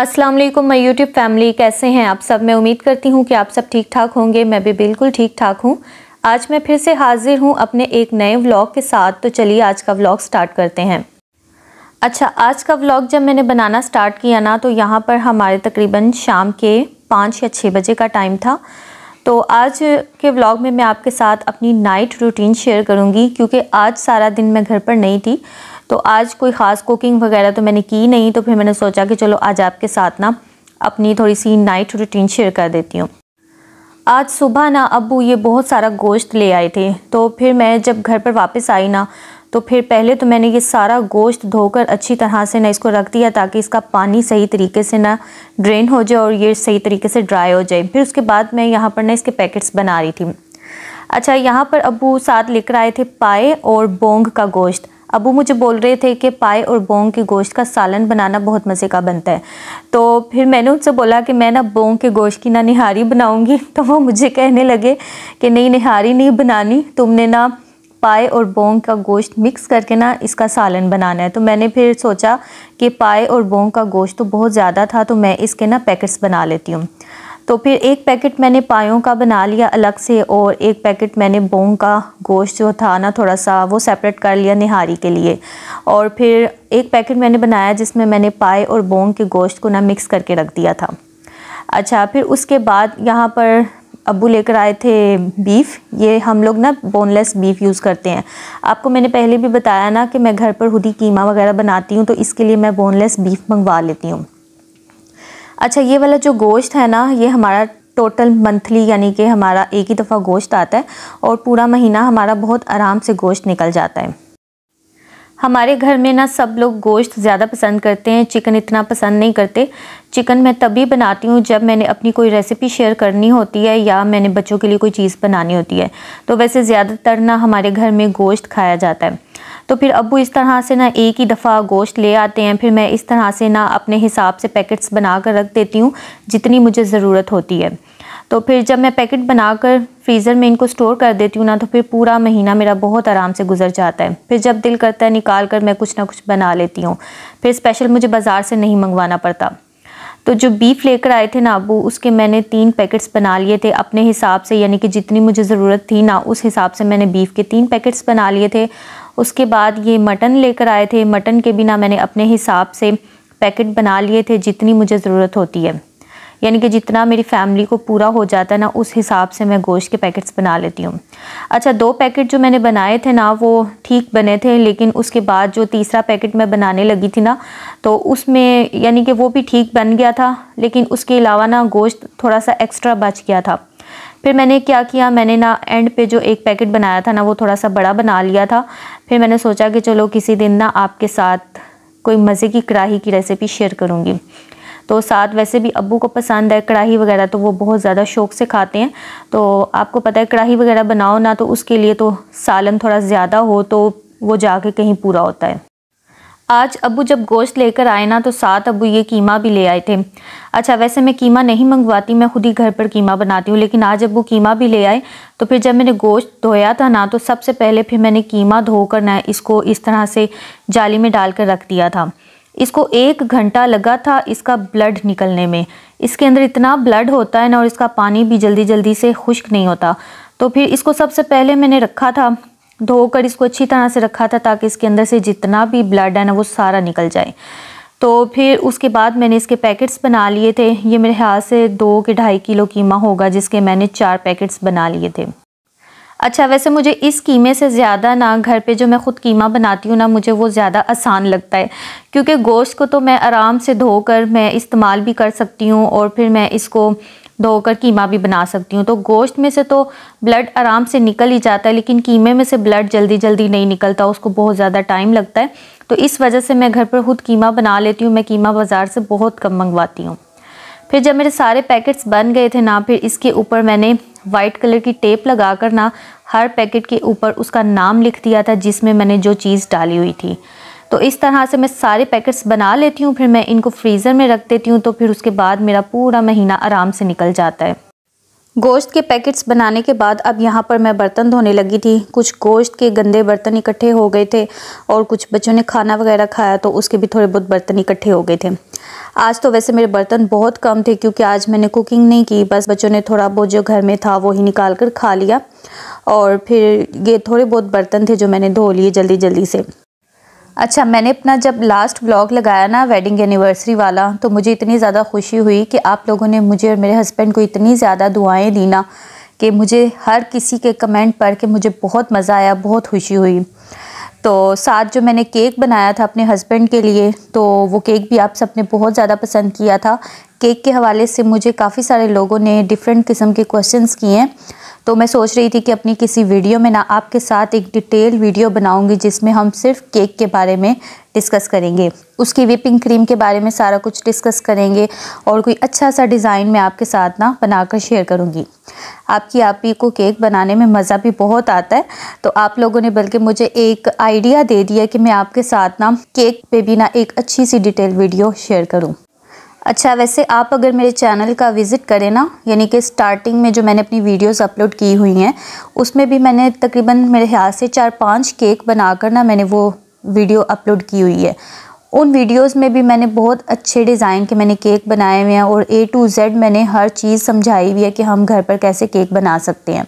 अस्सलाम वालेकुम मैं यूट्यूब फैमिली कैसे हैं आप सब मैं उम्मीद करती हूँ कि आप सब ठीक ठाक होंगे मैं भी बिल्कुल ठीक ठाक हूँ आज मैं फिर से हाजिर हूँ अपने एक नए व्लॉग के साथ तो चलिए आज का व्लॉग स्टार्ट करते हैं अच्छा आज का व्लॉग जब मैंने बनाना स्टार्ट किया ना तो यहाँ पर हमारे तकरीबन शाम के पाँच या छः बजे का टाइम था तो आज के व्लॉग में मैं आपके साथ अपनी नाइट रूटीन शेयर करूँगी क्योंकि आज सारा दिन मैं घर पर नहीं थी तो आज कोई ख़ास कुकिंग वगैरह तो मैंने की नहीं तो फिर मैंने सोचा कि चलो आज आपके साथ ना अपनी थोड़ी सी नाइट रूटीन शेयर कर देती हूँ आज सुबह ना अबू ये बहुत सारा गोश्त ले आए थे तो फिर मैं जब घर पर वापस आई ना तो फिर पहले तो मैंने ये सारा गोश्त धोकर अच्छी तरह से ना इसको रख दिया ताकि इसका पानी सही तरीके से ना ड्रेन हो जाए और ये सही तरीके से ड्राई हो जाए फिर उसके बाद मैं यहाँ पर ना इसके पैकेट्स बना रही थी अच्छा यहाँ पर अबू साथ लेकर आए थे पाए और बोंग का गोश्त अबू मुझे बोल रहे थे कि पाए और बोंग के गोश्त का सालन बनाना बहुत मज़े का बनता है तो फिर मैंने उनसे बोला कि मैं ना बोंग के गोश्त की ना निहारी बनाऊंगी तो वो मुझे कहने लगे कि नहीं निहारी नहीं बनानी तुमने ना पाए और बोंग का गोश्त मिक्स करके ना इसका सालन बनाना है तो मैंने फिर सोचा कि पाए और बोंग का गोश्त तो बहुत ज़्यादा था तो मैं इसके ना पैकेट्स बना लेती हूँ तो फिर एक पैकेट मैंने पायों का बना लिया अलग से और एक पैकेट मैंने बोंग का गोश्त जो था ना थोड़ा सा वो सेपरेट कर लिया निहारी के लिए और फिर एक पैकेट मैंने बनाया जिसमें मैंने पाए और बोंग के गोश्त को ना मिक्स करके रख दिया था अच्छा फिर उसके बाद यहाँ पर अबू लेकर आए थे बीफ़ ये हम लोग ना बोनलेस बीफ़ यूज़ करते हैं आपको मैंने पहले भी बताया ना कि मैं घर पर खुद ही कीमा वगैरह बनाती हूँ तो इसके लिए मैं बोनलेस बीफ़ मंगवा लेती हूँ अच्छा ये वाला जो गोश्त है ना ये हमारा टोटल मंथली यानी कि हमारा एक ही दफ़ा गोश्त आता है और पूरा महीना हमारा बहुत आराम से गोश्त निकल जाता है हमारे घर में ना सब लोग गोश्त ज़्यादा पसंद करते हैं चिकन इतना पसंद नहीं करते चिकन मैं तभी बनाती हूँ जब मैंने अपनी कोई रेसिपी शेयर करनी होती है या मैंने बच्चों के लिए कोई चीज़ बनानी होती है तो वैसे ज़्यादातर ना हमारे घर में गोश्त खाया जाता है तो फिर अबू इस तरह से ना एक ही दफ़ा गोश्त ले आते हैं फिर मैं इस तरह से ना अपने हिसाब से पैकेट्स बना कर रख देती हूँ जितनी मुझे ज़रूरत होती है तो फिर जब मैं पैकेट बनाकर फ्रीज़र में इनको स्टोर कर देती हूँ ना तो फिर पूरा महीना मेरा बहुत आराम से गुजर जाता है फिर जब दिल करता है निकाल कर मैं कुछ ना कुछ बना लेती हूँ फिर स्पेशल मुझे बाज़ार से नहीं मंगवाना पड़ता तो जो बीफ लेकर आए थे ना अबू उसके मैंने तीन पैकेट्स बना लिए थे अपने हिसाब से यानी कि जितनी मुझे ज़रूरत थी ना उस हिसाब से मैंने बीफ के तीन पैकेट्स बना लिए थे उसके बाद ये मटन लेकर आए थे मटन के बिना मैंने अपने हिसाब से पैकेट बना लिए थे जितनी मुझे ज़रूरत होती है यानी कि जितना मेरी फैमिली को पूरा हो जाता है ना उस हिसाब से मैं गोश्त के पैकेट्स बना लेती हूँ अच्छा दो पैकेट जो मैंने बनाए थे ना वो ठीक बने थे लेकिन उसके बाद जो तीसरा पैकेट मैं बनाने लगी थी ना तो उसमें यानी कि वो भी ठीक बन गया था लेकिन उसके अलावा ना गोश्त थोड़ा सा एक्स्ट्रा बच गया था फिर मैंने क्या किया मैंने ना एंड पे जो एक पैकेट बनाया था ना वो थोड़ा सा बड़ा बना लिया था फिर मैंने सोचा कि चलो किसी दिन ना आपके साथ कोई मज़े की कढ़ाई की रेसिपी शेयर करूँगी तो साथ वैसे भी अबू को पसंद है कढ़ाई वगैरह तो वो बहुत ज़्यादा शौक से खाते हैं तो आपको पता है कढ़ाई वगैरह बनाओ ना तो उसके लिए तो सालन थोड़ा ज़्यादा हो तो वो जाके कहीं पूरा होता है आज अबू जब गोश्त लेकर आए ना तो साथ अबू ये कीमा भी ले आए थे अच्छा वैसे मैं कीमा नहीं मंगवाती मैं खुद ही घर पर कीमा बनाती हूँ लेकिन आज अबू कीमा भी ले आए तो फिर जब मैंने गोश्त धोया था ना तो सबसे पहले फिर मैंने कीमा धोकर ना इसको इस तरह से जाली में डाल कर रख दिया था इसको एक घंटा लगा था इसका ब्लड निकलने में इसके अंदर इतना ब्लड होता है ना और इसका पानी भी जल्दी जल्दी से खुश्क नहीं होता तो फिर इसको सबसे पहले मैंने रखा था धोकर इसको अच्छी तरह से रखा था ताकि इसके अंदर से जितना भी ब्लड है ना वो सारा निकल जाए तो फिर उसके बाद मैंने इसके पैकेट्स बना लिए थे ये मेरे ख्याल से दो के ढाई किलो कीमा होगा जिसके मैंने चार पैकेट्स बना लिए थे अच्छा वैसे मुझे इस कीमे से ज़्यादा ना घर पे जो मैं ख़ुद कीमा बनाती हूँ ना मुझे वो ज़्यादा आसान लगता है क्योंकि गोश्त को तो मैं आराम से धोकर मैं इस्तेमाल भी कर सकती हूँ और फिर मैं इसको धोकर कीमा भी बना सकती हूँ तो गोश्त में से तो ब्लड आराम से निकल ही जाता है लेकिन कीमे में से ब्लड जल्दी जल्दी नहीं निकलता उसको बहुत ज़्यादा टाइम लगता है तो इस वजह से मैं घर पर खुद कीमा बना लेती हूँ मैं कीमा बाज़ार से बहुत कम मंगवाती हूँ फिर जब मेरे सारे पैकेट्स बन गए थे ना फिर इसके ऊपर मैंने वाइट कलर की टेप लगा कर ना हर पैकेट के ऊपर उसका नाम लिख दिया था जिसमें मैंने जो चीज़ डाली हुई थी तो इस तरह से मैं सारे पैकेट्स बना लेती हूँ फिर मैं इनको फ्रीज़र में रख देती हूँ तो फिर उसके बाद मेरा पूरा महीना आराम से निकल जाता है गोश्त के पैकेट्स बनाने के बाद अब यहाँ पर मैं बर्तन धोने लगी थी कुछ गोश्त के गंदे बर्तन इकट्ठे हो गए थे और कुछ बच्चों ने खाना वगैरह खाया तो उसके भी थोड़े बहुत बर्तन इकट्ठे हो गए थे आज तो वैसे मेरे बर्तन बहुत कम थे क्योंकि आज मैंने कुकिंग नहीं की बस बच्चों ने थोड़ा बहुत जो घर में था वो ही निकाल कर खा लिया और फिर ये थोड़े बहुत बर्तन थे जो मैंने धो लिए जल्दी जल्दी से अच्छा मैंने अपना जब लास्ट ब्लॉग लगाया ना वेडिंग एनिवर्सरी वाला तो मुझे इतनी ज़्यादा खुशी हुई कि आप लोगों ने मुझे और मेरे हस्बैंड को इतनी ज़्यादा दुआएं दी ना कि मुझे हर किसी के कमेंट पढ़ के मुझे बहुत मज़ा आया बहुत खुशी हुई तो साथ जो मैंने केक बनाया था अपने हस्बैंड के लिए तो वो केक भी आप सबने बहुत ज़्यादा पसंद किया था केक के हवाले से मुझे काफ़ी सारे लोगों ने डिफरेंट किस्म के क्वेश्चंस किए हैं तो मैं सोच रही थी कि अपनी किसी वीडियो में ना आपके साथ एक डिटेल वीडियो बनाऊंगी जिसमें हम सिर्फ केक के बारे में डिस्कस करेंगे उसकी विपिंग क्रीम के बारे में सारा कुछ डिस्कस करेंगे और कोई अच्छा सा डिज़ाइन मैं आपके साथ ना बनाकर शेयर करूँगी आपकी आप ही को केक बनाने में मज़ा भी बहुत आता है तो आप लोगों ने बल्कि मुझे एक आइडिया दे दिया कि मैं आपके साथ ना केक पे भी ना एक अच्छी सी डिटेल वीडियो शेयर करूँ अच्छा वैसे आप अगर मेरे चैनल का विज़िट करें ना यानी कि स्टार्टिंग में जो मैंने अपनी वीडियोस अपलोड की हुई हैं उसमें भी मैंने तकरीबन मेरे ख्याल से चार पांच केक बनाकर ना मैंने वो वीडियो अपलोड की हुई है उन वीडियोस में भी मैंने बहुत अच्छे डिज़ाइन के मैंने केक बनाए हुए हैं और ए टू जेड मैंने हर चीज़ समझाई हुई है कि हम घर पर कैसे केक बना सकते हैं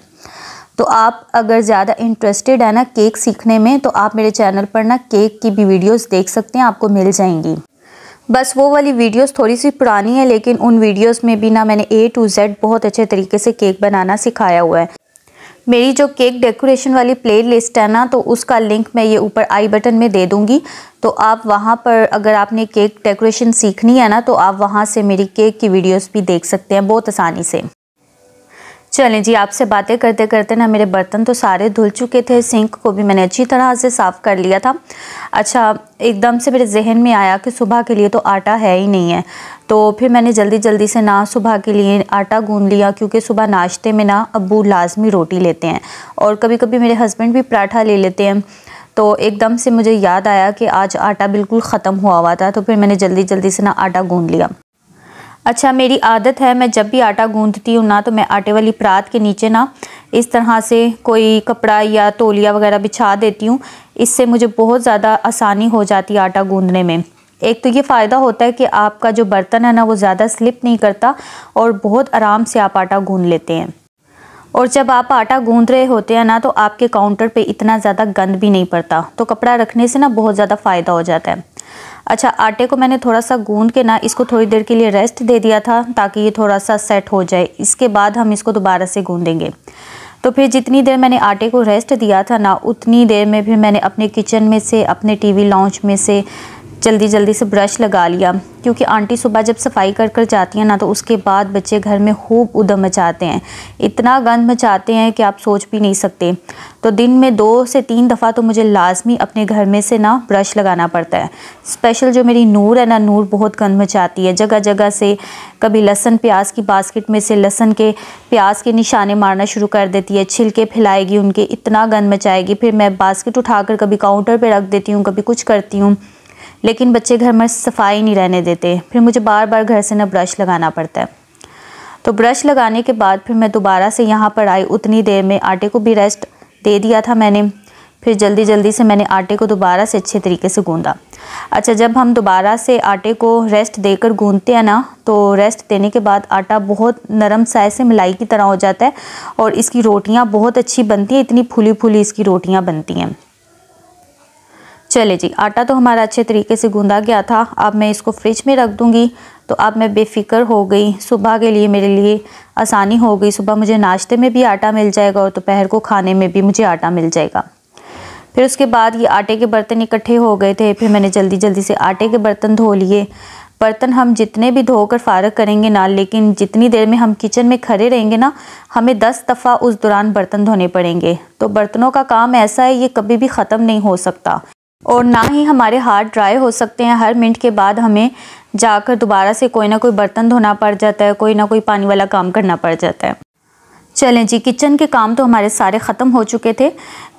तो आप अगर ज़्यादा इंटरेस्टेड है ना केक सीखने में तो आप मेरे चैनल पर ना केक की भी वीडियोस देख सकते हैं आपको मिल जाएंगी बस वो वाली वीडियोस थोड़ी सी पुरानी है लेकिन उन वीडियोस में भी ना मैंने ए टू जेड बहुत अच्छे तरीके से केक बनाना सिखाया हुआ है मेरी जो केक डेकोरेशन वाली प्ले लिस्ट है ना तो उसका लिंक मैं ये ऊपर आई बटन में दे दूँगी तो आप वहाँ पर अगर आपने केक डेकोरेशन सीखनी है ना तो आप वहाँ से मेरी केक की वीडियोस भी देख सकते हैं बहुत आसानी से चलें जी आपसे बातें करते करते ना मेरे बर्तन तो सारे धुल चुके थे सिंक को भी मैंने अच्छी तरह से साफ़ कर लिया था अच्छा एकदम से मेरे जहन में आया कि सुबह के लिए तो आटा है ही नहीं है तो फिर मैंने जल्दी जल्दी से ना सुबह के लिए आटा गूँध लिया क्योंकि सुबह नाश्ते में ना अबू लाजमी रोटी लेते हैं और कभी कभी मेरे हस्बैंड भी पराठा ले लेते हैं तो एकदम से मुझे याद आया कि आज आटा बिल्कुल ख़त्म हुआ हुआ था तो फिर मैंने जल्दी जल्दी से ना आटा गूँध लिया अच्छा मेरी आदत है मैं जब भी आटा गूंदती हूँ ना तो मैं आटे वाली परात के नीचे ना इस तरह से कोई कपड़ा या तोलिया वगैरह बिछा देती हूँ इससे मुझे बहुत ज़्यादा आसानी हो जाती है आटा गूंदने में एक तो ये फ़ायदा होता है कि आपका जो बर्तन है ना वो ज़्यादा स्लिप नहीं करता और बहुत आराम से आप आटा गूंद लेते हैं और जब आप आटा गूंद रहे होते हैं ना तो आपके काउंटर पे इतना ज़्यादा गंद भी नहीं पड़ता तो कपड़ा रखने से ना बहुत ज़्यादा फ़ायदा हो जाता है अच्छा आटे को मैंने थोड़ा सा गूंद के ना इसको थोड़ी देर के लिए रेस्ट दे दिया था ताकि ये थोड़ा सा सेट हो जाए इसके बाद हम इसको दोबारा से गूंदेंगे तो फिर जितनी देर मैंने आटे को रेस्ट दिया था ना उतनी देर में फिर मैंने अपने किचन में से अपने टीवी लाउंज में से जल्दी जल्दी से ब्रश लगा लिया क्योंकि आंटी सुबह जब सफाई कर कर जाती हैं ना तो उसके बाद बच्चे घर में खूब उदम मचाते हैं इतना गंद मचाते हैं कि आप सोच भी नहीं सकते तो दिन में दो से तीन दफ़ा तो मुझे लाजमी अपने घर में से ना ब्रश लगाना पड़ता है स्पेशल जो मेरी नूर है ना नूर बहुत गंद मचाती है जगह जगह से कभी लहसन प्याज की बास्केट में से लहसन के प्याज के निशाने मारना शुरू कर देती है छिलके फैलाएगी उनके इतना गंद मचाएगी फिर मैं बास्केट उठा कभी काउंटर पर रख देती हूँ कभी कुछ करती हूँ लेकिन बच्चे घर में सफाई नहीं रहने देते फिर मुझे बार बार घर से ना ब्रश लगाना पड़ता है तो ब्रश लगाने के बाद फिर मैं दोबारा से यहाँ पर आई उतनी देर में आटे को भी रेस्ट दे दिया था मैंने फिर जल्दी जल्दी से मैंने आटे को दोबारा से अच्छे तरीके से गूँधा अच्छा जब हम दोबारा से आटे को रेस्ट देकर गूँधते हैं ना तो रेस्ट देने के बाद आटा बहुत नरम साय से मलाई की तरह हो जाता है और इसकी रोटियां बहुत अच्छी बनती हैं इतनी फूली फूली इसकी रोटियां बनती हैं चले जी आटा तो हमारा अच्छे तरीके से गूँधा गया था अब मैं इसको फ्रिज में रख दूँगी तो अब मैं बेफ़िक्र हो गई सुबह के लिए मेरे लिए आसानी हो गई सुबह मुझे नाश्ते में भी आटा मिल जाएगा और दोपहर को खाने में भी मुझे आटा मिल जाएगा फिर उसके बाद ये आटे के बर्तन इकट्ठे हो गए थे फिर मैंने जल्दी जल्दी से आटे के बर्तन धो लिए बर्तन हम जितने भी धोकर फारग करेंगे ना लेकिन जितनी देर में हम किचन में खड़े रहेंगे ना हमें दस दफ़ा उस दौरान बर्तन धोने पड़ेंगे तो बर्तनों का काम ऐसा है ये कभी भी ख़त्म नहीं हो सकता और ना ही हमारे हाथ ड्राई हो सकते हैं हर मिनट के बाद हमें जाकर दोबारा से कोई ना कोई बर्तन धोना पड़ जाता है कोई ना कोई पानी वाला काम करना पड़ जाता है चलें जी किचन के काम तो हमारे सारे ख़त्म हो चुके थे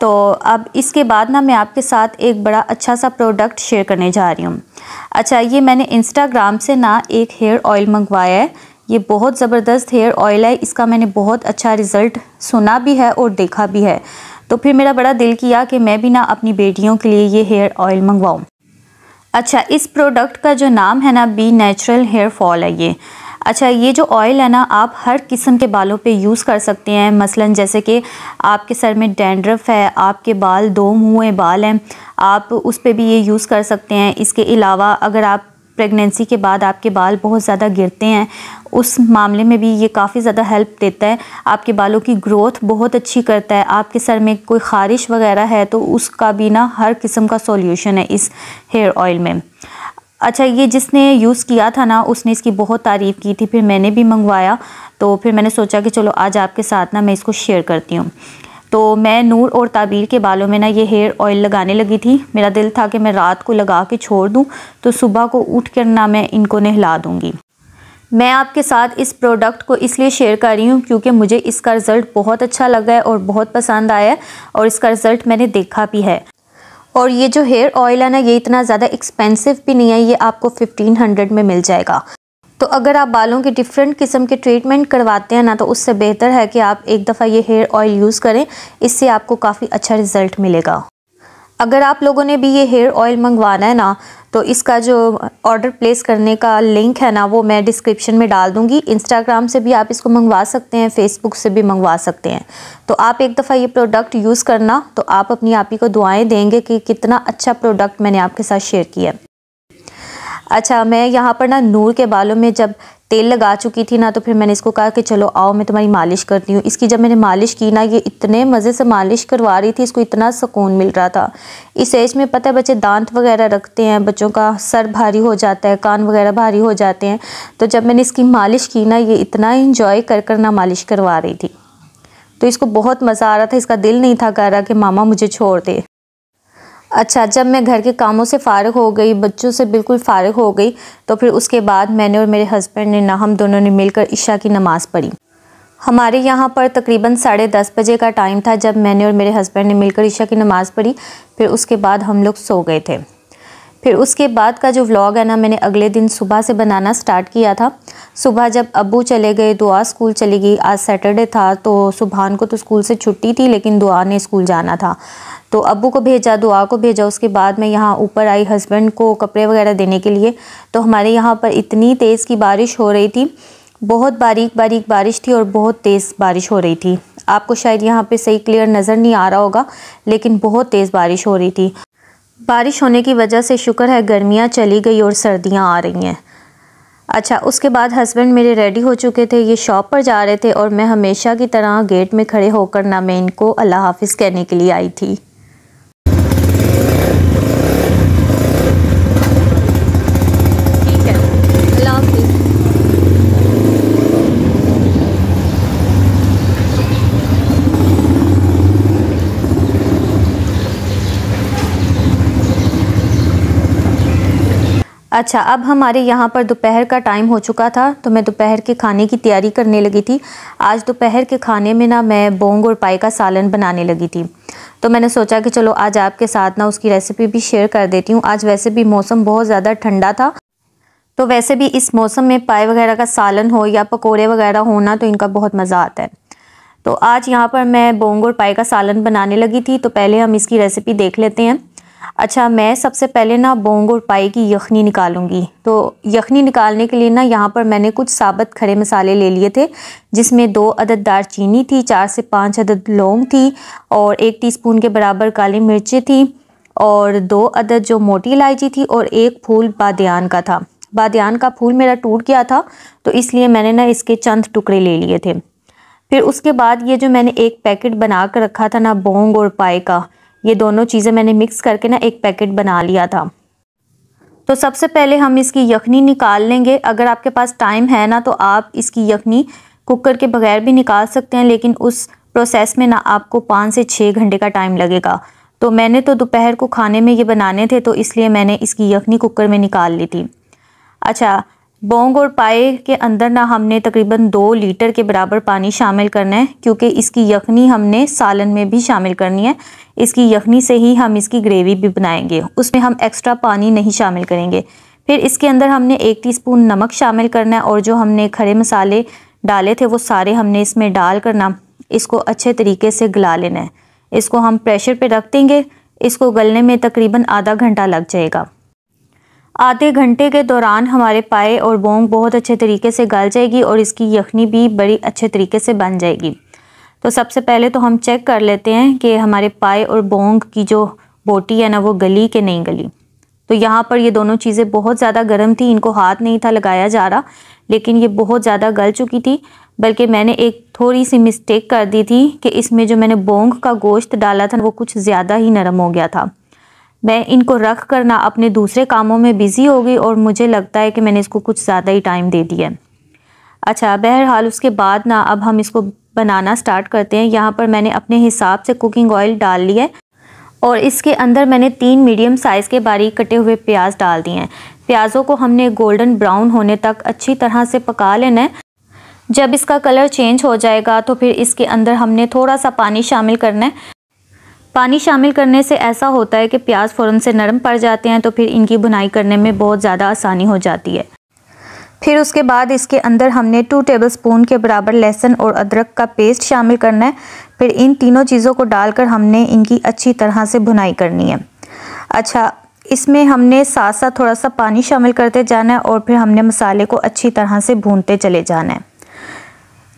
तो अब इसके बाद ना मैं आपके साथ एक बड़ा अच्छा सा प्रोडक्ट शेयर करने जा रही हूँ अच्छा ये मैंने इंस्टाग्राम से ना एक हेयर ऑयल मंगवाया है ये बहुत ज़बरदस्त हेयर ऑयल है इसका मैंने बहुत अच्छा रिज़ल्ट सुना भी है और देखा भी है तो फिर मेरा बड़ा दिल किया कि मैं भी ना अपनी बेटियों के लिए ये हेयर ऑयल मंगवाऊँ अच्छा इस प्रोडक्ट का जो नाम है ना बी नेचुरल हेयर फॉल है ये अच्छा ये जो ऑयल है ना आप हर किस्म के बालों पे यूज़ कर सकते हैं मसलन जैसे कि आपके सर में डैंड्रफ है आपके बाल दो मुँह बाल हैं आप उस पर भी ये यूज़ कर सकते हैं इसके अलावा अगर आप प्रेगनेंसी के बाद आपके बाल बहुत ज़्यादा गिरते हैं उस मामले में भी ये काफ़ी ज़्यादा हेल्प देता है आपके बालों की ग्रोथ बहुत अच्छी करता है आपके सर में कोई ख़ारिश वगैरह है तो उसका भी ना हर किस्म का सॉल्यूशन है इस हेयर ऑयल में अच्छा ये जिसने यूज़ किया था ना उसने इसकी बहुत तारीफ़ की थी फिर मैंने भी मंगवाया तो फिर मैंने सोचा कि चलो आज आपके साथ ना मैं इसको शेयर करती हूँ तो मैं नूर और ताबीर के बालों में ना ये हेयर ऑयल लगाने लगी थी मेरा दिल था कि मैं रात को लगा के छोड़ दूँ तो सुबह को उठ कर ना मैं इनको नहला दूँगी मैं आपके साथ इस प्रोडक्ट को इसलिए शेयर कर रही हूँ क्योंकि मुझे इसका रिज़ल्ट बहुत अच्छा लगा है और बहुत पसंद आया है और इसका रिज़ल्ट मैंने देखा भी है और ये जो हेयर ऑयल है ना ये इतना ज़्यादा एक्सपेंसिव भी नहीं है ये आपको 1500 में मिल जाएगा तो अगर आप बालों के डिफरेंट किस्म के ट्रीटमेंट करवाते हैं ना तो उससे बेहतर है कि आप एक दफ़ा ये हेयर ऑयल यूज़ करें इससे आपको काफ़ी अच्छा रिज़ल्ट मिलेगा अगर आप लोगों ने भी ये हेयर ऑयल मंगवाना है ना तो इसका जो ऑर्डर प्लेस करने का लिंक है ना वो मैं डिस्क्रिप्शन में डाल दूँगी इंस्टाग्राम से भी आप इसको मंगवा सकते हैं फेसबुक से भी मंगवा सकते हैं तो आप एक दफ़ा ये प्रोडक्ट यूज़ करना तो आप अपनी आप ही को दुआएँ देंगे कि कितना अच्छा प्रोडक्ट मैंने आपके साथ शेयर किया अच्छा मैं यहाँ पर ना नूर के बालों में जब तेल लगा चुकी थी ना तो फिर मैंने इसको कहा कि चलो आओ मैं तुम्हारी मालिश करती हूँ इसकी जब मैंने मालिश की ना ये इतने मज़े से मालिश करवा रही थी इसको इतना सुकून मिल रहा था इस एज में पता है बच्चे दांत वगैरह रखते हैं बच्चों का सर भारी हो जाता है कान वगैरह भारी हो जाते हैं तो जब मैंने इसकी मालिश की ना ये इतना इन्जॉय कर कर ना मालिश करवा रही थी तो इसको बहुत मज़ा आ रहा था इसका दिल नहीं था कह रहा कि मामा मुझे छोड़ दे अच्छा जब मैं घर के कामों से फ़ारग हो गई बच्चों से बिल्कुल फ़ारग हो गई तो फिर उसके बाद मैंने और मेरे हस्बैंड ने ना हम दोनों ने मिलकर ईशा की नमाज़ पढ़ी हमारे यहाँ पर तकरीबन साढ़े दस बजे का टाइम था जब मैंने और मेरे हस्बैंड ने मिलकर ईशा की नमाज़ पढ़ी फिर उसके बाद हम लोग सो गए थे फिर उसके बाद का जो व्लॉग है ना मैंने अगले दिन सुबह से बनाना स्टार्ट किया था सुबह जब अबू चले गए दुआ स्कूल चली गई आज सैटरडे था तो सुबहान को तो स्कूल से छुट्टी थी लेकिन दुआ ने स्कूल जाना था तो अबू को भेजा दुआ को भेजा उसके बाद मैं यहाँ ऊपर आई हस्बैंड को कपड़े वगैरह देने के लिए तो हमारे यहाँ पर इतनी तेज़ की बारिश हो रही थी बहुत बारीक बारीक बारिश थी और बहुत तेज़ बारिश हो रही थी आपको शायद यहाँ पे सही क्लियर नज़र नहीं आ रहा होगा लेकिन बहुत तेज़ बारिश हो रही थी बारिश होने की वजह से शुक्र है गर्मियाँ चली गई और सर्दियाँ आ रही हैं अच्छा उसके बाद हस्बैंड मेरे रेडी हो चुके थे ये शॉप पर जा रहे थे और मैं हमेशा की तरह गेट में खड़े होकर ना मैं इनको अल्लाह हाफिज़ कहने के लिए आई थी अच्छा अब हमारे यहाँ पर दोपहर का टाइम हो चुका था तो मैं दोपहर के खाने की तैयारी करने लगी थी आज दोपहर के खाने में ना मैं बोंग और पाई का सालन बनाने लगी थी तो मैंने सोचा कि चलो आज आपके साथ ना उसकी रेसिपी भी शेयर कर देती हूँ आज वैसे भी मौसम बहुत ज़्यादा ठंडा था तो वैसे भी इस मौसम में पाए वगैरह का सालन हो या पकौड़े वगैरह होना तो इनका बहुत मज़ा आता है तो आज यहाँ पर मैं बोंग और पाए का सालन बनाने लगी थी तो पहले हम इसकी रेसिपी देख लेते हैं अच्छा मैं सबसे पहले ना बोंग और पाई की यखनी निकालूंगी तो यखनी निकालने के लिए ना यहाँ पर मैंने कुछ साबत खड़े मसाले ले लिए थे जिसमें दो अदद दार चीनी थी चार से पाँच अदद लौंग थी और एक टीस्पून के बराबर काली मिर्ची थी और दो अदद जो मोटी इलायची थी और एक फूल बादन का था बादन का फूल मेरा टूट गया था तो इसलिए मैंने ना इसके चंद टुकड़े ले लिए थे फिर उसके बाद ये जो मैंने एक पैकेट बना कर रखा था ना बोंग और पाए का ये दोनों चीज़ें मैंने मिक्स करके ना एक पैकेट बना लिया था तो सबसे पहले हम इसकी यखनी निकाल लेंगे अगर आपके पास टाइम है ना तो आप इसकी यखनी कुकर के बगैर भी निकाल सकते हैं लेकिन उस प्रोसेस में ना आपको पाँच से छः घंटे का टाइम लगेगा तो मैंने तो दोपहर को खाने में ये बनाने थे तो इसलिए मैंने इसकी यखनी कुकर में निकाल ली थी अच्छा बोंग और पाए के अंदर ना हमने तकरीबन दो लीटर के बराबर पानी शामिल करना है क्योंकि इसकी यखनी हमने सालन में भी शामिल करनी है इसकी यखनी से ही हम इसकी ग्रेवी भी बनाएंगे उसमें हम एक्स्ट्रा पानी नहीं शामिल करेंगे फिर इसके अंदर हमने एक टीस्पून नमक शामिल करना है और जो हमने खड़े मसाले डाले थे वो सारे हमने इसमें डाल करना इसको अच्छे तरीके से गला लेना है इसको हम प्रेशर पर रख देंगे इसको गलने में तकरीबन आधा घंटा लग जाएगा आधे घंटे के दौरान हमारे पाए और बोंग बहुत अच्छे तरीके से गल जाएगी और इसकी यखनी भी बड़ी अच्छे तरीके से बन जाएगी तो सबसे पहले तो हम चेक कर लेते हैं कि हमारे पाए और बोंग की जो बोटी है ना वो गली के नहीं गली तो यहाँ पर ये दोनों चीज़ें बहुत ज़्यादा गर्म थी इनको हाथ नहीं था लगाया जा रहा लेकिन ये बहुत ज़्यादा गल चुकी थी बल्कि मैंने एक थोड़ी सी मिस्टेक कर दी थी कि इसमें जो मैंने बोंग का गोश्त डाला था वो कुछ ज़्यादा ही नरम हो गया था मैं इनको रख कर ना अपने दूसरे कामों में बिज़ी हो गई और मुझे लगता है कि मैंने इसको कुछ ज़्यादा ही टाइम दे दिया अच्छा बहरहाल उसके बाद ना अब हम इसको बनाना स्टार्ट करते हैं यहाँ पर मैंने अपने हिसाब से कुकिंग ऑयल डाल लिया है और इसके अंदर मैंने तीन मीडियम साइज़ के बारीक कटे हुए प्याज डाल दिए हैं प्याज़ों को हमने गोल्डन ब्राउन होने तक अच्छी तरह से पका लेना है जब इसका कलर चेंज हो जाएगा तो फिर इसके अंदर हमने थोड़ा सा पानी शामिल करना है पानी शामिल करने से ऐसा होता है कि प्याज फ़ौरन से नरम पड़ जाते हैं तो फिर इनकी बुनाई करने में बहुत ज़्यादा आसानी हो जाती है फिर उसके बाद इसके अंदर हमने टू टेबल स्पून के बराबर लहसुन और अदरक का पेस्ट शामिल करना है फिर इन तीनों चीज़ों को डालकर हमने इनकी अच्छी तरह से भुनाई करनी है अच्छा इसमें हमने साथ साथ थोड़ा सा पानी शामिल करते जाना है और फिर हमने मसाले को अच्छी तरह से भूनते चले जाना है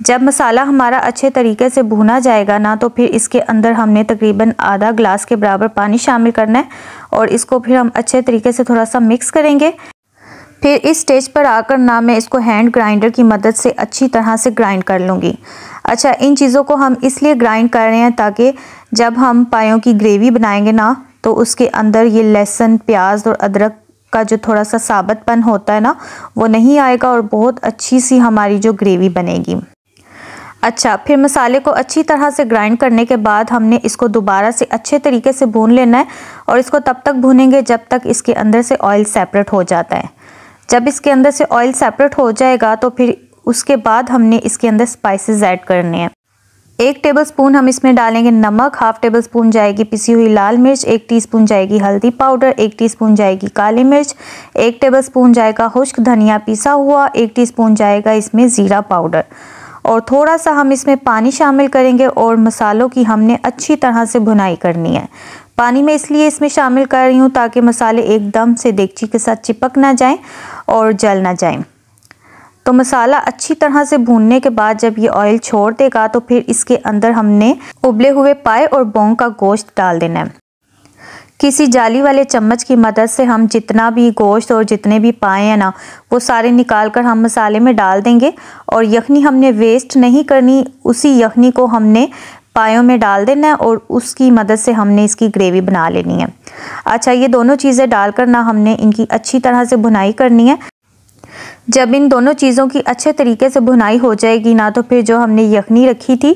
जब मसाला हमारा अच्छे तरीके से भुना जाएगा ना तो फिर इसके अंदर हमने तकरीबन आधा ग्लास के बराबर पानी शामिल करना है और इसको फिर हम अच्छे तरीके से थोड़ा सा मिक्स करेंगे फिर इस स्टेज पर आकर ना मैं इसको हैंड ग्राइंडर की मदद से अच्छी तरह से ग्राइंड कर लूँगी अच्छा इन चीज़ों को हम इसलिए ग्राइंड कर रहे हैं ताकि जब हम पायों की ग्रेवी बनाएंगे ना तो उसके अंदर ये लहसुन प्याज और अदरक का जो थोड़ा सा साबतपन होता है ना वो नहीं आएगा और बहुत अच्छी सी हमारी जो ग्रेवी बनेगी अच्छा फिर मसाले को अच्छी तरह से ग्राइंड करने के बाद हमने इसको दोबारा से अच्छे तरीके से भून लेना है और इसको तब तक भूनेंगे जब तक इसके अंदर से ऑयल सेपरेट हो जाता है जब इसके अंदर से ऑयल सेपरेट हो जाएगा तो फिर उसके बाद हमने इसके अंदर स्पाइसेस ऐड करने हैं एक टेबलस्पून हम इसमें डालेंगे नमक हाफ टेबल स्पून जाएगी पिसी हुई लाल मिर्च एक टीस्पून जाएगी हल्दी पाउडर एक टीस्पून जाएगी काली मिर्च एक टेबलस्पून जाएगा खुश्क धनिया पिसा हुआ एक टीस्पून जाएगा इसमें ज़ीरा पाउडर और थोड़ा सा हम इसमें पानी शामिल करेंगे और मसालों की हमने अच्छी तरह से भुनाई करनी है पानी में इसलिए इसमें शामिल कर रही हूँ ताकि मसाले एकदम से देगची के साथ चिपक ना जाएं और जल ना जाएं तो मसाला अच्छी तरह से भूनने के बाद जब ये ऑयल छोड़ देगा तो फिर इसके अंदर हमने उबले हुए पाए और बोंग का गोश्त डाल देना है किसी जाली वाले चम्मच की मदद से हम जितना भी गोश्त और जितने भी पाए हैं ना वो सारे निकाल कर हम मसाले में डाल देंगे और यखनी हमने वेस्ट नहीं करनी उसी यखनी को हमने पायों में डाल देना है और उसकी मदद से हमने इसकी ग्रेवी बना लेनी है अच्छा ये दोनों चीज़ें डालकर ना हमने इनकी अच्छी तरह से भुनाई करनी है जब इन दोनों चीज़ों की अच्छे तरीके से भुनाई हो जाएगी ना तो फिर जो हमने यखनी रखी थी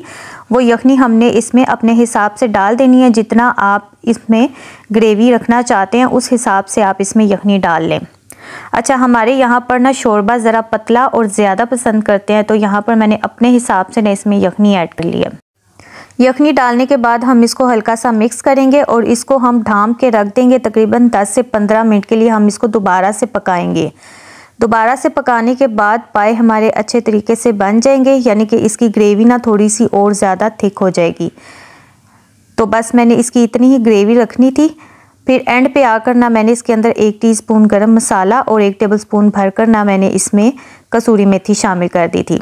वो यखनी हमने इसमें अपने हिसाब से डाल देनी है जितना आप इसमें ग्रेवी रखना चाहते हैं उस हिसाब से आप इसमें यखनी डाल लें अच्छा हमारे यहाँ पर ना शोरबा ज़रा पतला और ज़्यादा पसंद करते हैं तो यहाँ पर मैंने अपने हिसाब से ना इसमें यखनी ऐड कर लिया यखनी डालने के बाद हम इसको हल्का सा मिक्स करेंगे और इसको हम ढाम के रख देंगे तकरीबन 10 से 15 मिनट के लिए हम इसको दोबारा से पकाएंगे दोबारा से पकाने के बाद पाए हमारे अच्छे तरीके से बन जाएंगे यानी कि इसकी ग्रेवी ना थोड़ी सी और ज़्यादा थिक हो जाएगी तो बस मैंने इसकी इतनी ही ग्रेवी रखनी थी फिर एंड पे आकर ना मैंने इसके अंदर एक टीस्पून गरम मसाला और एक टेबलस्पून भरकर ना मैंने इसमें कसूरी मेथी शामिल कर दी थी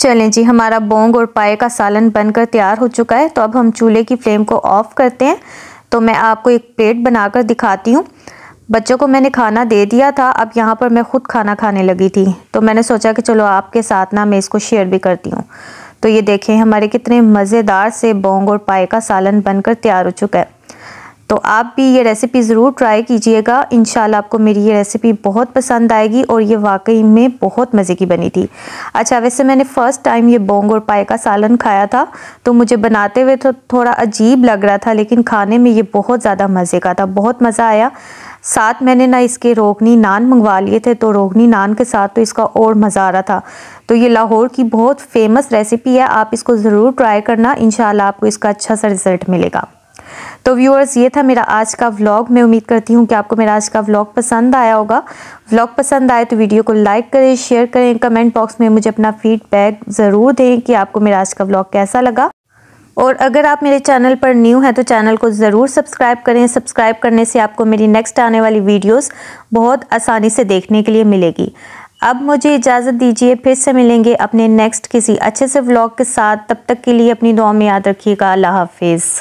चलें जी हमारा बोंग और पाए का सालन बनकर तैयार हो चुका है तो अब हम चूल्हे की फ्लेम को ऑफ़ करते हैं तो मैं आपको एक प्लेट बनाकर दिखाती हूँ बच्चों को मैंने खाना दे दिया था अब यहाँ पर मैं ख़ुद खाना खाने लगी थी तो मैंने सोचा कि चलो आपके साथ ना मैं इसको शेयर भी करती हूँ तो ये देखें हमारे कितने मज़ेदार से बोंग और पाए का सालन बनकर तैयार हो चुका है तो आप भी ये रेसिपी ज़रूर ट्राई कीजिएगा इन आपको मेरी ये रेसिपी बहुत पसंद आएगी और ये वाकई में बहुत मज़े की बनी थी अच्छा वैसे मैंने फ़र्स्ट टाइम ये बोंग और पाए का सालन खाया था तो मुझे बनाते हुए तो थोड़ा अजीब लग रहा था लेकिन खाने में ये बहुत ज़्यादा मज़े का था बहुत मज़ा आया साथ मैंने ना इसके रोगनी नान मंगवा लिए थे तो रोगनी नान के साथ तो इसका और मज़ा आ रहा था तो ये लाहौर की बहुत फेमस रेसिपी है आप इसको ज़रूर ट्राई करना इन आपको इसका अच्छा सा रिज़ल्ट मिलेगा तो व्यूअर्स ये था मेरा आज का व्लॉग मैं उम्मीद करती हूँ कि आपको मेरा आज का व्लॉग पसंद आया होगा व्लॉग पसंद आए तो वीडियो को लाइक करें शेयर करें कमेंट बॉक्स में मुझे अपना फीडबैक ज़रूर दें कि आपको मेरा आज का व्लॉग कैसा लगा और अगर आप मेरे चैनल पर न्यू हैं तो चैनल को ज़रूर सब्सक्राइब करें सब्सक्राइब करने से आपको मेरी नेक्स्ट आने वाली वीडियोस बहुत आसानी से देखने के लिए मिलेगी अब मुझे इजाज़त दीजिए फिर से मिलेंगे अपने नेक्स्ट किसी अच्छे से व्लॉग के साथ तब तक के लिए अपनी दुआ में याद रखिएगा अल्लाह हाफिज़